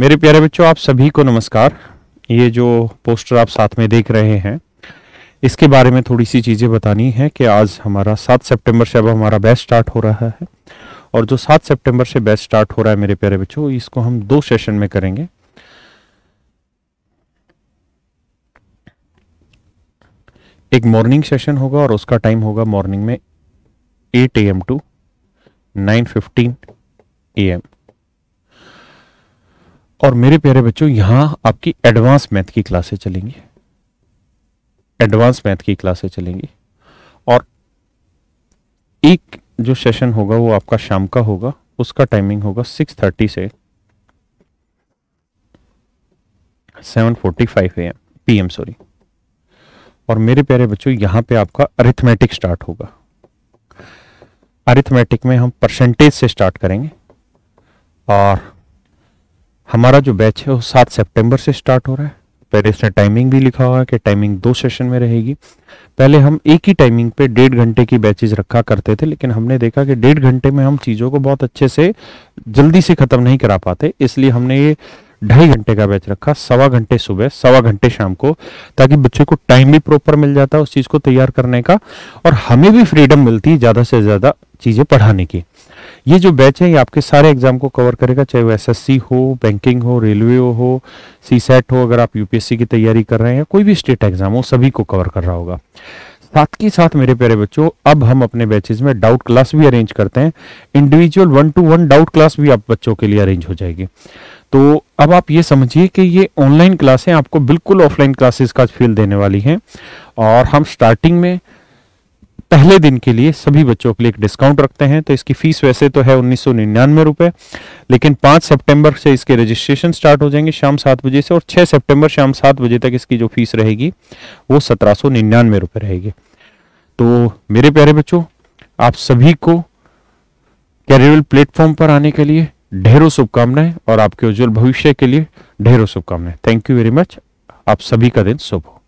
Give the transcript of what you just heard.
मेरे प्यारे बच्चों आप सभी को नमस्कार ये जो पोस्टर आप साथ में देख रहे हैं इसके बारे में थोड़ी सी चीज़ें बतानी है कि आज हमारा सात सितंबर से अब हमारा बैच स्टार्ट हो रहा है और जो सात सितंबर से बैच स्टार्ट हो रहा है मेरे प्यारे बच्चों इसको हम दो सेशन में करेंगे एक मॉर्निंग सेशन होगा और उसका टाइम होगा मॉर्निंग में 8 एम टू 9:15 एम और मेरे प्यारे बच्चों यहां आपकी एडवांस मैथ की क्लासें चलेंगी एडवांस मैथ की क्लासे चलेंगी और एक जो सेशन होगा वो आपका शाम का होगा उसका टाइमिंग होगा सिक्स थर्टी से seven forty five M P M sorry और मेरे प्यारे बच्चों यहाँ पे आपका अरिथमेटिक स्टार्ट होगा अरिथमेटिक में हम परसेंटेज से स्टार्ट करेंगे और हमारा जो बैच है वो सात सितंबर से स्टार्ट हो रहा है पहले इसने टाइमिंग भी लिखा हुआ है कि टाइमिंग दो सेशन में रहेगी पहले हम एक ही टाइमिंग पे डेढ़ घंटे की बैचेज रखा करते थे लेकिन हमने देखा कि डेढ़ घंटे में हम चीज़ों को बहुत अच्छे से जल्दी से ख़त्म नहीं करा पाते इसलिए हमने ये ढाई घंटे का बैच रखा सवा घंटे सुबह सवा घंटे शाम को ताकि बच्चे को टाइम भी प्रॉपर मिल जाता है उस चीज़ को तैयार करने का और हमें भी फ्रीडम मिलती है ज़्यादा से ज़्यादा चीज़ें पढ़ाने की ये जो बैच है ये आपके सारे एग्जाम को कवर करेगा चाहे वो एसएससी हो बैंकिंग हो रेलवे हो सी सेट हो अगर आप यूपीएससी की तैयारी कर रहे हैं कोई भी स्टेट एग्जाम हो सभी को कवर कर रहा होगा साथ ही साथ मेरे प्यारे बच्चों अब हम अपने बैचेज में डाउट क्लास भी अरेंज करते हैं individual one to one doubt class भी आप बच्चों के लिए अरेंज हो जाएगी तो अब आप ये समझिए कि ये ऑनलाइन क्लासें आपको बिल्कुल ऑफलाइन क्लासेस का फील देने वाली हैं और हम स्टार्टिंग में पहले दिन के लिए सभी बच्चों के लिए एक डिस्काउंट रखते हैं तो इसकी फीस वैसे तो है उन्नीस सौ निन्यानवे रुपए लेकिन पांच सितंबर से इसके रजिस्ट्रेशन स्टार्ट हो जाएंगे शाम सात बजे से और छह सितंबर शाम सात बजे तक इसकी जो फीस रहेगी वो सत्रह सौ निन्यानवे रुपए रहेगी तो मेरे प्यारे बच्चों आप सभी को कैरियर प्लेटफॉर्म पर आने के लिए ढेरों शुभकामनाएं और आपके उज्जवल भविष्य के लिए ढेरों शुभकामनाएं थैंक यू वेरी मच आप सभी का दिन शुभ हो